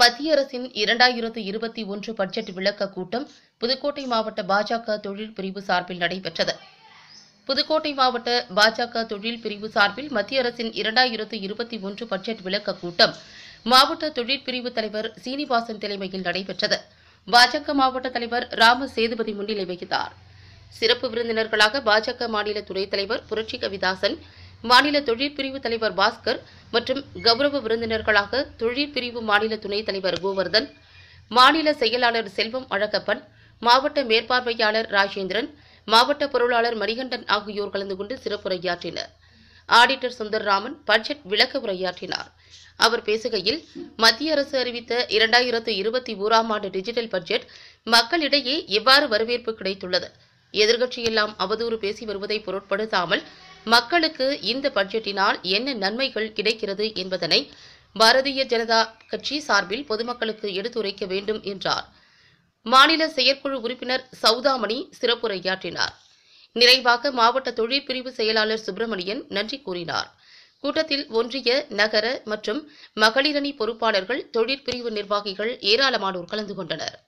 மத்திய அரசின் இரண்டாயிரத்து இருபத்தி ஒன்று பட்ஜெட் விளக்க கூட்டம் புதுக்கோட்டை மாவட்ட பாஜக தொழில் பிரிவு சார்பில் நடைபெற்றது புதுக்கோட்டை மாவட்ட பாஜக தொழில் பிரிவு சார்பில் மத்திய அரசின் இரண்டாயிரத்து இருபத்தி ஒன்று பட்ஜெட் விளக்க கூட்டம் மாவட்ட தொழில் பிரிவு தலைவர் சீனிவாசன் தலைமையில் நடைபெற்றது பாஜக மாவட்ட தலைவர் ராம சேதுபதி முன்னிலை வகித்தார் சிறப்பு விருந்தினர்களாக பாஜக மாநில துணைத் தலைவர் புரட்சி கவிதாசன் மாநில தொழிற்பிரிவு தலைவர் பாஸ்கர் மற்றும் கௌரவ விருந்தினர்களாக தொழிற்பிரிவு மாநில துணைத் தலைவர் கோவர்தன் மாநில செயலாளர் செல்வம் அழகப்பன் மாவட்ட மேற்பார்வையாளர் ராஜேந்திரன் மாவட்ட பொருளாளர் மணிகண்டன் ஆகியோர் கலந்து கொண்டு சிறப்புரையாற்றினர் ஆடிட்டர் சுந்தர்ராமன் பட்ஜெட் விளக்க உரையாற்றினார் அவர் பேசுகையில் மத்திய அரசு அறிவித்த இரண்டாயிரத்து இருபத்தி ஓராம் ஆண்டு டிஜிட்டல் பட்ஜெட் மக்களிடையே எவ்வாறு வரவேற்பு கிடைத்துள்ளது எதிர்கட்சியெல்லாம் அவதூறு பேசி வருவதை பொருட்படுத்தாமல் மக்களுக்கு இந்த பட்ஜெட்டினால் என்ன நன்மைகள் கிடைக்கிறது என்பதனை பாரதிய ஜனதா கட்சி சார்பில் பொதுமக்களுக்கு எடுத்துரைக்க வேண்டும் என்றார் மாநில செயற்குழு உறுப்பினர் சௌதாமணி சிறப்புரையாற்றினார் நிறைவாக மாவட்ட தொழிற்பிரிவு செயலாளர் சுப்பிரமணியன் நன்றி கூறினார் கூட்டத்தில் ஒன்றிய நகர மற்றும் மகளிரணி பொறுப்பாளர்கள் தொழிற்பிரிவு நிர்வாகிகள் ஏராளமானோர் கலந்து கொண்டனர்